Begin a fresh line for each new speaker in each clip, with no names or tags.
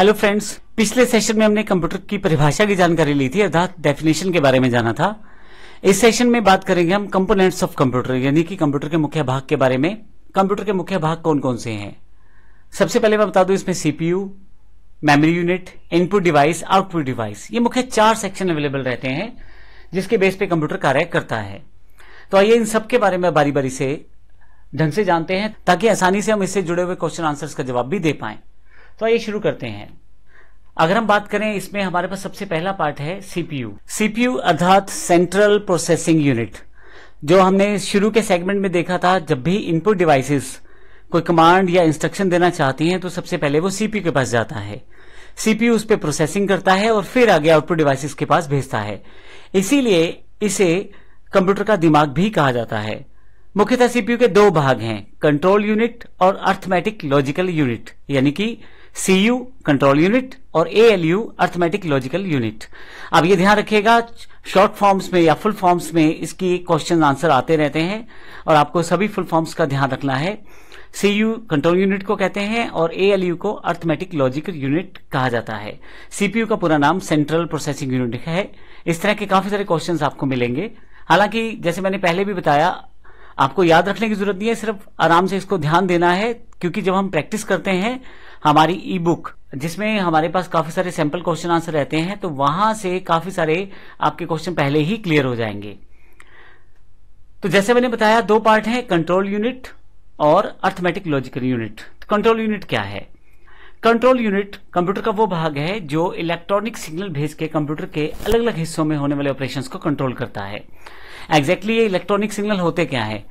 hello friends पिछले session में हमने कंप्यूटर की परिभाषा की जानकारी ली थी अर्थात डेफिनेशन के बारे में जाना था इस सेशन में बात करेंगे हम कंपोनेंट्स ऑफ कंप्यूटर यानी कि कंप्यूटर के मुख्य भाग के बारे में कंप्यूटर के मुख्य भाग कौन कौन से हैं सबसे पहले मैं बता दूं इसमें CPU memory unit input device output device ये मुख्य चार सेक्शन अवेलेबल रहते हैं जिसके बेस पे कंप्यूटर कार्य करता है तो आइए इन सबके बारे में बारी बारी से ढंग से जानते हैं ताकि आसानी से हम इससे जुड़े हुए क्वेश्चन आंसर्स का जवाब भी दे पाएं तो आइए शुरू करते हैं अगर हम बात करें इसमें हमारे पास सबसे पहला पार्ट है सीपीयू सीपीयू अर्थात सेंट्रल प्रोसेसिंग यूनिट जो हमने शुरू के सेगमेंट में देखा था जब भी इनपुट डिवाइसेस कोई कमांड या इंस्ट्रक्शन देना चाहती हैं तो सबसे पहले वो सीपीयू के पास जाता है सीपीयू उस पर प्रोसेसिंग करता है और फिर आगे आउटपुट डिवाइसेस के पास भेजता है इसीलिए इसे कंप्यूटर का दिमाग भी कहा जाता है मुख्यतः सीपीयू के दो भाग हैं कंट्रोल यूनिट और अर्थमेटिक लॉजिकल यूनिट यानी कि सी यू कंट्रोल यूनिट और A L U arithmetic logical unit अब ये ध्यान रखिएगा शॉर्ट फॉर्म्स में या फुल फॉर्म्स में इसकी क्वेश्चन आंसर आते रहते हैं और आपको सभी फुल फॉर्म्स का ध्यान रखना है सी यू कंट्रोल यूनिट को कहते हैं और ए एल यू को अर्थमेटिक लॉजिकल यूनिट कहा जाता है सीपीयू का पूरा नाम सेंट्रल प्रोसेसिंग यूनिट है इस तरह के काफी सारे क्वेश्चन आपको मिलेंगे हालांकि जैसे मैंने पहले भी बताया आपको याद रखने की जरूरत नहीं है सिर्फ आराम से इसको ध्यान देना है क्योंकि जब हम प्रैक्टिस करते हैं हमारी ई बुक जिसमें हमारे पास काफी सारे सैंपल क्वेश्चन आंसर रहते हैं तो वहां से काफी सारे आपके क्वेश्चन पहले ही क्लियर हो जाएंगे तो जैसे मैंने बताया दो पार्ट हैं कंट्रोल यूनिट और arithmetic logical unit control unit क्या है कंट्रोल यूनिट कंप्यूटर का वो भाग है जो इलेक्ट्रॉनिक सिग्नल भेज के कंप्यूटर के अलग अलग हिस्सों में होने वाले ऑपरेशंस को कंट्रोल करता है एग्जैक्टली exactly ये इलेक्ट्रॉनिक सिग्नल होते क्या है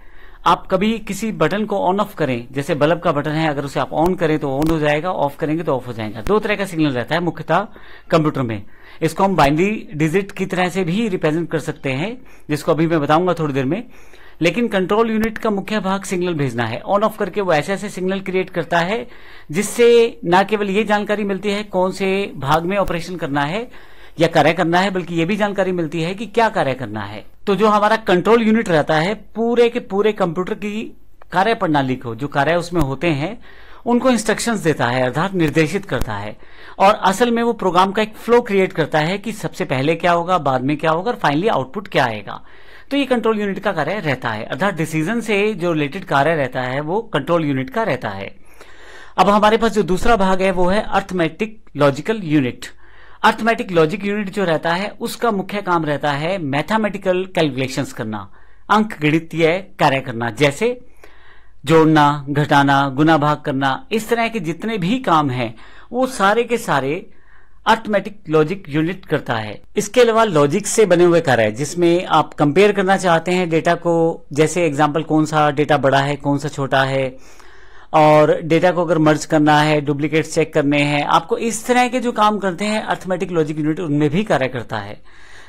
आप कभी किसी बटन को ऑन ऑफ करें जैसे बल्ब का बटन है अगर उसे आप ऑन करें तो ऑन हो जाएगा ऑफ करेंगे तो ऑफ हो जाएगा दो तरह का सिग्नल रहता है मुख्यतः कंप्यूटर में इसको हम बाइनरी डिजिट की तरह से भी रिप्रेजेंट कर सकते हैं जिसको अभी मैं बताऊंगा थोड़ी देर में लेकिन कंट्रोल यूनिट का मुख्य भाग सिग्नल भेजना है ऑन ऑफ करके वो ऐसे ऐसे सिग्नल क्रिएट करता है जिससे न केवल ये जानकारी मिलती है कौन से भाग में ऑपरेशन करना है या कार्य करना है बल्कि ये भी जानकारी मिलती है कि क्या कार्य करना है तो जो हमारा कंट्रोल यूनिट रहता है पूरे के पूरे कंप्यूटर की कार्य प्रणाली को जो कार्य उसमें होते हैं उनको इंस्ट्रक्शंस देता है अर्थात निर्देशित करता है और असल में वो प्रोग्राम का एक फ्लो क्रिएट करता है कि सबसे पहले क्या होगा बाद में क्या होगा और फाइनली आउटपुट क्या आएगा तो ये कंट्रोल यूनिट का कार्य रहता है अर्थात डिसीजन से जो रिलेटेड कार्य रहता है वो कंट्रोल यूनिट का रहता है अब हमारे पास जो दूसरा भाग है वो है arithmetic logical unit arithmetic logic unit जो रहता है उसका मुख्य काम रहता है मैथमेटिकल कैलकुलेशन करना अंक गणितीय कार्य करना जैसे जोड़ना घटाना गुना भाग करना इस तरह के जितने भी काम हैं वो सारे के सारे अर्थमेटिक लॉजिक यूनिट करता है इसके अलावा लॉजिक से बने हुए कार्य जिसमें आप कंपेयर करना चाहते हैं डेटा को जैसे एग्जाम्पल कौन सा डेटा बड़ा है कौन सा छोटा है और डेटा को अगर मर्ज करना है डुप्लीकेट चेक करने हैं आपको इस तरह के जो काम करते हैं अर्थमेटिक लॉजिक यूनिट उनमें भी कार्य करता है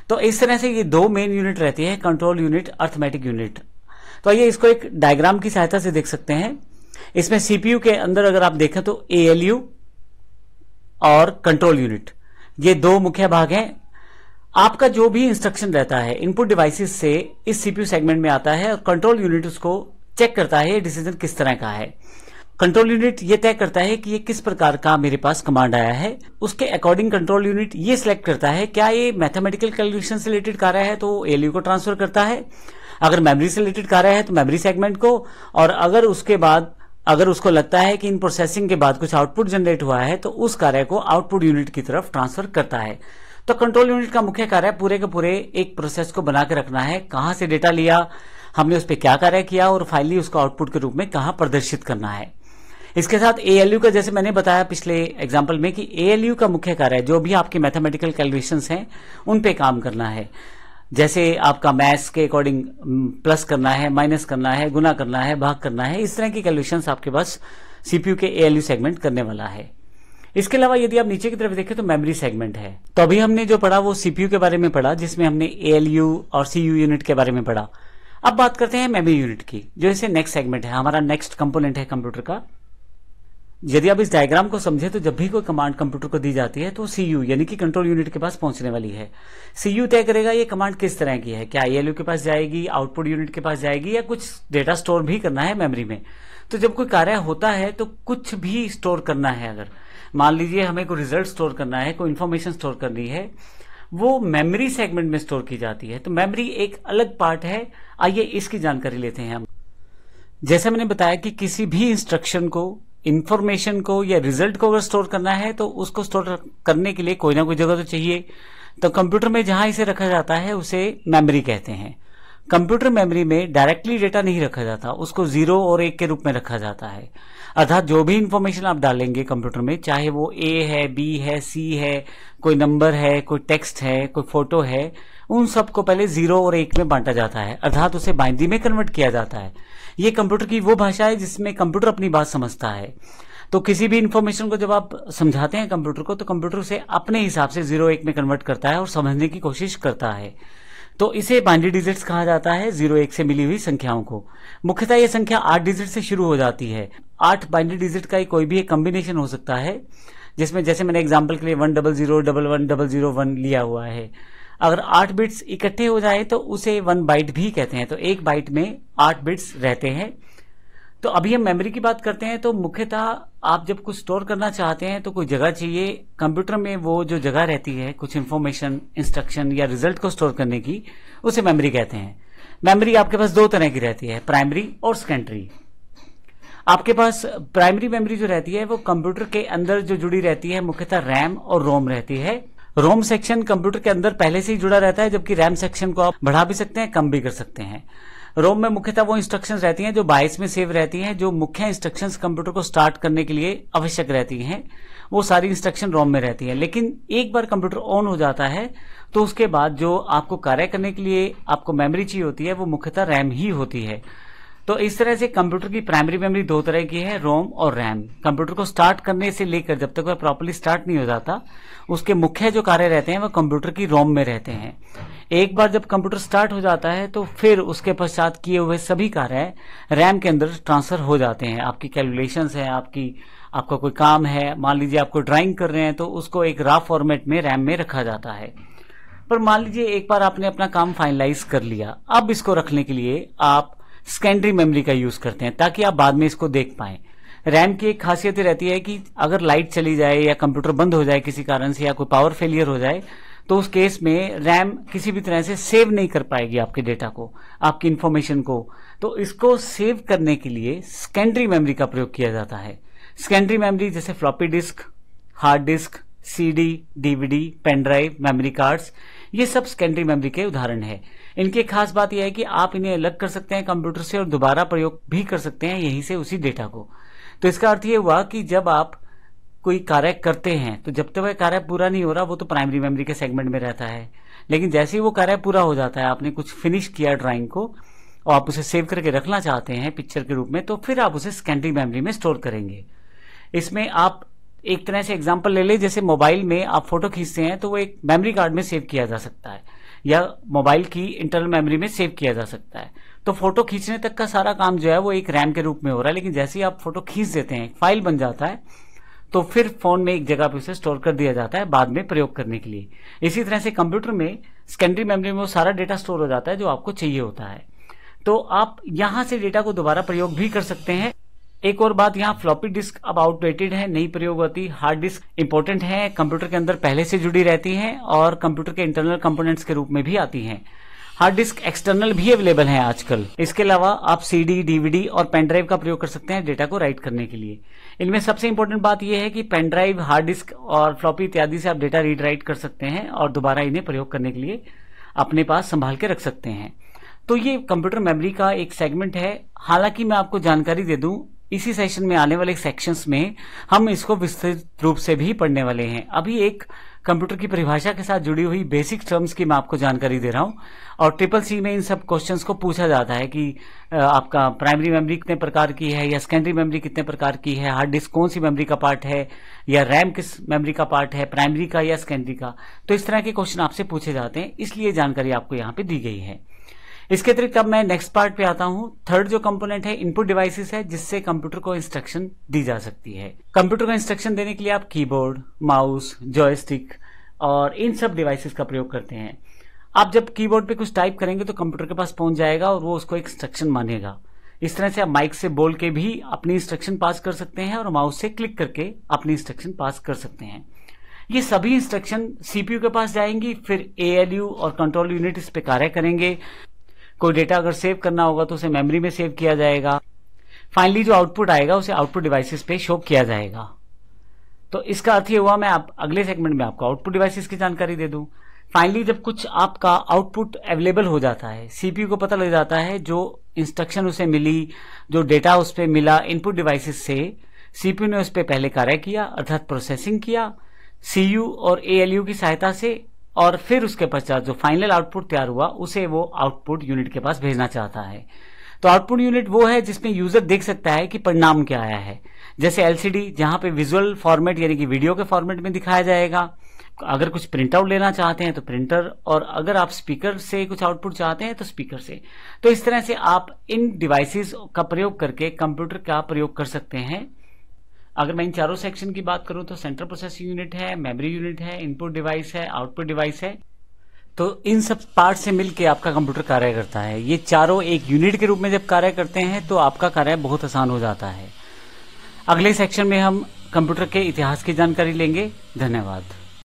तो इस तरह से ये दो मेन यूनिट रहती है कंट्रोल यूनिट अर्थमेटिक यूनिट तो आइए इसको एक डायग्राम की सहायता से देख सकते हैं इसमें सीपीयू के अंदर अगर आप देखें तो एएलयू और कंट्रोल यूनिट ये दो मुख्य भाग हैं आपका जो भी इंस्ट्रक्शन रहता है इनपुट डिवाइसेस से इस सीपीयू सेगमेंट में आता है और कंट्रोल यूनिट उसको चेक करता है ये डिसीजन किस तरह का है कंट्रोल यूनिट ये तय करता है कि ये किस प्रकार का मेरे पास कमांड आया है उसके अकॉर्डिंग कंट्रोल यूनिट ये सिलेक्ट करता है क्या ये मैथमेटिकल कैलकुलेशन से रिलेटेड कार्य है तो एलयू को ट्रांसफर करता है अगर मेमोरी से रिलेटेड कार्य है तो मेमोरी सेगमेंट को और अगर उसके बाद अगर उसको लगता है कि इन प्रोसेसिंग के बाद कुछ आउटपुट जनरेट हुआ है तो उस कार्य को आउटपुट यूनिट की तरफ ट्रांसफर करता है तो कंट्रोल यूनिट का मुख्य कार्य पूरे के पूरे एक प्रोसेस को बनाकर रखना है कहाँ से डेटा लिया हमने उस पर क्या कार्य किया और फाइनली उसको आउटपुट के रूप में कहाँ प्रदर्शित करना है इसके साथ ए का जैसे मैंने बताया पिछले एग्जाम्पल में कि ए का मुख्य कार्य जो भी आपके मैथमेटिकल कैलकुलेशन हैं उन पे काम करना है जैसे आपका मैथ्स के अकॉर्डिंग प्लस करना है माइनस करना है गुना करना है भाग करना है इस तरह की कैलकुलेशन आपके पास सीपीयू के ए सेगमेंट करने वाला है इसके अलावा यदि आप नीचे की तरफ देखें तो मेमोरी सेगमेंट है तो अभी हमने जो पढ़ा वो सीपीयू के बारे में पढ़ा जिसमें हमने एएलयू और सीयू यूनिट के बारे में पढ़ा अब बात करते हैं मेमोरी यूनिट की जो इसे नेक्स्ट सेगमेंट है हमारा नेक्स्ट कंपोनेंट है कंप्यूटर का यदि आप इस डायग्राम को समझे तो जब भी कोई कमांड कंप्यूटर को दी जाती है तो सी यू यानी कि कंट्रोल यूनिट के पास पहुंचने वाली है सी यू तय करेगा ये कमांड किस तरह की है क्या आई के पास जाएगी आउटपुट यूनिट के पास जाएगी या कुछ डेटा स्टोर भी करना है मेमोरी में तो जब कोई कार्य होता है तो कुछ भी स्टोर करना है अगर मान लीजिए हमें कोई रिजल्ट स्टोर करना है कोई इन्फॉर्मेशन स्टोर करनी है वो मेमोरी सेगमेंट में स्टोर की जाती है तो मेमोरी एक अलग पार्ट है आइए इसकी जानकारी लेते हैं हम जैसे मैंने बताया कि किसी भी इंस्ट्रक्शन को इन्फॉर्मेशन को या रिजल्ट को अगर स्टोर करना है तो उसको स्टोर करने के लिए कोई ना कोई जगह तो चाहिए तो कंप्यूटर में जहां इसे रखा जाता है उसे मेमोरी कहते हैं कंप्यूटर मेमोरी में डायरेक्टली डेटा नहीं रखा जाता उसको जीरो और एक के रूप में रखा जाता है अर्थात जो भी इंफॉर्मेशन आप डालेंगे कंप्यूटर में चाहे वो ए है बी है सी है कोई नंबर है कोई टेक्स्ट है कोई फोटो है उन सबको पहले जीरो और एक में बांटा जाता है अर्थात उसे बाइंदी में कन्वर्ट किया जाता है ये कंप्यूटर की वो भाषा है जिसमें कंप्यूटर अपनी बात समझता है तो किसी भी इन्फॉर्मेशन को जब आप समझाते हैं कंप्यूटर को तो कंप्यूटर उसे अपने हिसाब से जीरो एक में कन्वर्ट करता है और समझने की कोशिश करता है तो इसे बाइनरी डिजिट्स कहा जाता है जीरो एक से मिली हुई संख्याओं को मुख्यतः यह संख्या आठ डिजिट से शुरू हो जाती है आठ बाइनरी डिजिट का कोई भी एक कॉम्बिनेशन हो सकता है जिसमें जैसे मैंने एग्जाम्पल के लिए one double zero double one double zero one लिया हुआ है अगर आठ बिट्स इकट्ठे हो जाए तो उसे वन बाइट भी कहते हैं तो एक बाइट में आठ बिट्स रहते हैं तो अभी हम मेमोरी की बात करते हैं तो मुख्यतः आप जब कुछ स्टोर करना चाहते हैं तो कोई जगह चाहिए कंप्यूटर में वो जो जगह रहती है कुछ इन्फॉर्मेशन इंस्ट्रक्शन या रिजल्ट को स्टोर करने की उसे मेमोरी कहते हैं मेमोरी आपके पास दो तरह की रहती है प्राइमरी और सेकेंडरी आपके पास प्राइमरी मेमोरी जो रहती है वो कंप्यूटर के अंदर जो जुड़ी रहती है मुख्यतः रैम और रोम रहती है रोम सेक्शन कंप्यूटर के अंदर पहले से ही जुड़ा रहता है जबकि रैम सेक्शन को आप बढ़ा भी सकते हैं कम भी कर सकते हैं रोम में मुख्यतः वो इंस्ट्रक्शन रहती हैं जो बाइस में सेव रहती हैं जो मुख्य इंस्ट्रक्शंस कंप्यूटर को स्टार्ट करने के लिए आवश्यक रहती हैं वो सारी इंस्ट्रक्शन रोम में रहती है लेकिन एक बार कंप्यूटर ऑन हो जाता है तो उसके बाद जो आपको कार्य करने के लिए आपको मेमोरी चाहिए होती है वो मुख्यतः रैम ही होती है तो इस तरह से कंप्यूटर की प्राइमरी मेमोरी दो तरह की है रोम और रैम कंप्यूटर को स्टार्ट करने से लेकर जब तक वह प्रॉपरली स्टार्ट नहीं हो जाता उसके मुख्य जो कार्य रहते हैं वह कंप्यूटर की रोम में रहते हैं एक बार जब कंप्यूटर स्टार्ट हो जाता है तो फिर उसके पश्चात किए हुए सभी कार्य रैम के अंदर ट्रांसफर हो जाते हैं आपकी कैलकुलेशन है आपकी आपका कोई काम है मान लीजिए आपको ड्राइंग कर रहे हैं तो उसको एक रा फॉर्मेट में रैम में रखा जाता है पर मान लीजिए एक बार आपने अपना काम फाइनलाइज कर लिया अब इसको रखने के लिए आप सेकेंडरी मेमोरी का यूज करते हैं ताकि आप बाद में इसको देख पाए रैम की एक खासियत रहती है कि अगर लाइट चली जाए या कंप्यूटर बंद हो जाए किसी कारण से या कोई पावर फेलियर हो जाए तो उस केस में रैम किसी भी तरह से सेव नहीं कर पाएगी आपके डेटा को आपकी इन्फॉर्मेशन को तो इसको सेव करने के लिए सेकेंडरी मेमोरी का प्रयोग किया जाता है सेकेंडरी मेमोरी जैसे floppy disk hard disk CD DVD pen drive memory cards ये सब सेकेंडरी मेमोरी के उदाहरण है इनकी खास बात यह है कि आप इन्हें अलग कर सकते हैं कंप्यूटर से और दोबारा प्रयोग भी कर सकते हैं यहीं से उसी डेटा को तो इसका अर्थ ये हुआ कि जब आप कोई कार्य करते हैं तो जब तक तो वह कार्य पूरा नहीं हो रहा वो तो प्राइमरी मेमोरी के सेगमेंट में रहता है लेकिन जैसे ही वो कार्य पूरा हो जाता है आपने कुछ फिनिश किया ड्राइंग को और आप उसे सेव करके रखना चाहते हैं पिक्चर के रूप में तो फिर आप उसे सेकेंडरी मेमोरी में स्टोर करेंगे इसमें आप एक तरह से एग्जाम्पल ले लें जैसे मोबाइल में आप फोटो खींचते हैं तो वो एक मेमोरी कार्ड में सेव किया जा सकता है या मोबाइल की इंटरनल मेमोरी में सेव किया जा सकता है तो फोटो खींचने तक का सारा काम जो है वो एक रैम के रूप में हो रहा है लेकिन जैसे ही आप फोटो खींच देते हैं फाइल बन जाता है तो फिर फोन में एक जगह पे उसे स्टोर कर दिया जाता है बाद में प्रयोग करने के लिए इसी तरह से कंप्यूटर में सेकेंडरी मेमोरी में वो सारा डेटा स्टोर हो जाता है जो आपको चाहिए होता है तो आप यहां से डेटा को दोबारा प्रयोग भी कर सकते हैं एक और बात यहाँ फ्लॉपी डिस्क अब आउटडेटेड है नई प्रयोग होती हार्ड डिस्क इंपॉर्टेंट है कंप्यूटर के अंदर पहले से जुड़ी रहती है और कंप्यूटर के इंटरनल कंपोनेंट्स के रूप में भी आती है हार्ड डिस्क एक्सटर्नल भी अवेलेबल है आजकल इसके अलावा आप सीडी डीवीडी और पेनड्राइव का प्रयोग कर सकते हैं डेटा को राइट करने के लिए इनमें सबसे इंपॉर्टेंट बात यह है कि पेनड्राइव हार्ड डिस्क और फ्लॉपी इत्यादि से आप डेटा रीड राइट कर सकते हैं और दोबारा इन्हें प्रयोग करने के लिए अपने पास संभाल के रख सकते हैं तो ये कंप्यूटर मेमोरी का एक सेगमेंट है हालांकि मैं आपको जानकारी दे दूं इसी सेशन में आने वाले सेक्शंस में हम इसको विस्तृत रूप से भी पढ़ने वाले हैं अभी एक कंप्यूटर की परिभाषा के साथ जुड़ी हुई बेसिक टर्म्स की मैं आपको जानकारी दे रहा हूं और ट्रिपल सी में इन सब क्वेश्चंस को पूछा जाता है कि आपका प्राइमरी मेमोरी कितने प्रकार की है या सेकेंडरी मेमोरी कितने प्रकार की है हार्ड डिस्क कौन सी मेमोरी का पार्ट है या रैम किस मेमोरी का पार्ट है प्राइमरी का या सेकेंडरी का तो इस तरह के क्वेश्चन आपसे पूछे जाते हैं इसलिए जानकारी आपको यहाँ पे दी गई है इसके अतिरिक्त अब मैं नेक्स्ट पार्ट पे आता हूँ थर्ड जो कंपोनेंट है इनपुट डिवाइसेस है जिससे कंप्यूटर को इंस्ट्रक्शन दी जा सकती है कंप्यूटर को इंस्ट्रक्शन देने के लिए आप कीबोर्ड माउस जॉयस्टिक और इन सब डिवाइसेस का प्रयोग करते हैं आप जब कीबोर्ड पे कुछ टाइप करेंगे तो कंप्यूटर के पास पहुंच जाएगा और वो उसको एक इंस्ट्रक्शन मानेगा इस तरह से आप माइक से बोल के भी अपनी इंस्ट्रक्शन पास कर सकते हैं और माउस से क्लिक करके अपनी इंस्ट्रक्शन पास कर सकते हैं ये सभी इंस्ट्रक्शन सीपीयू के पास जाएंगी फिर एएलयू और कंट्रोल यूनिट इस पे कार्य करेंगे कोई डेटा अगर सेव करना होगा तो उसे मेमोरी में सेव किया जाएगा फाइनली जो आउटपुट आएगा उसे आउटपुट डिवाइसेस पे शो किया जाएगा तो इसका अर्थ ये हुआ मैं आप अगले सेगमेंट में आपको आउटपुट डिवाइसेस की जानकारी दे दूं फाइनली जब कुछ आपका आउटपुट अवेलेबल हो जाता है सीपीयू को पता लग जाता है जो इंस्ट्रक्शन उसे मिली जो डेटा उस पर मिला इनपुट डिवाइसेस से सीपीयू ने उस पर पहले कार्य किया अर्थात प्रोसेसिंग किया सीयू और एएलयू की सहायता से और फिर उसके पश्चात जो फाइनल आउटपुट तैयार हुआ उसे वो आउटपुट यूनिट के पास भेजना चाहता है तो आउटपुट यूनिट वो है जिसमें यूजर देख सकता है कि परिणाम क्या आया है जैसे एलसीडी जहां पे विजुअल फॉर्मेट यानी कि वीडियो के फॉर्मेट में दिखाया जाएगा अगर कुछ प्रिंट आउट लेना चाहते हैं तो प्रिंटर और अगर आप स्पीकर से कुछ आउटपुट चाहते हैं तो स्पीकर से तो इस तरह से आप इन डिवाइसेस का प्रयोग करके कंप्यूटर का प्रयोग कर सकते हैं अगर मैं इन चारों सेक्शन की बात करूं तो सेंट्रल प्रोसेसिंग यूनिट है मेमोरी यूनिट है इनपुट डिवाइस है आउटपुट डिवाइस है तो इन सब पार्ट से मिलकर आपका कंप्यूटर कार्य करता है ये चारों एक यूनिट के रूप में जब कार्य करते हैं तो आपका कार्य बहुत आसान हो जाता है अगले सेक्शन में हम कंप्यूटर के इतिहास की जानकारी लेंगे धन्यवाद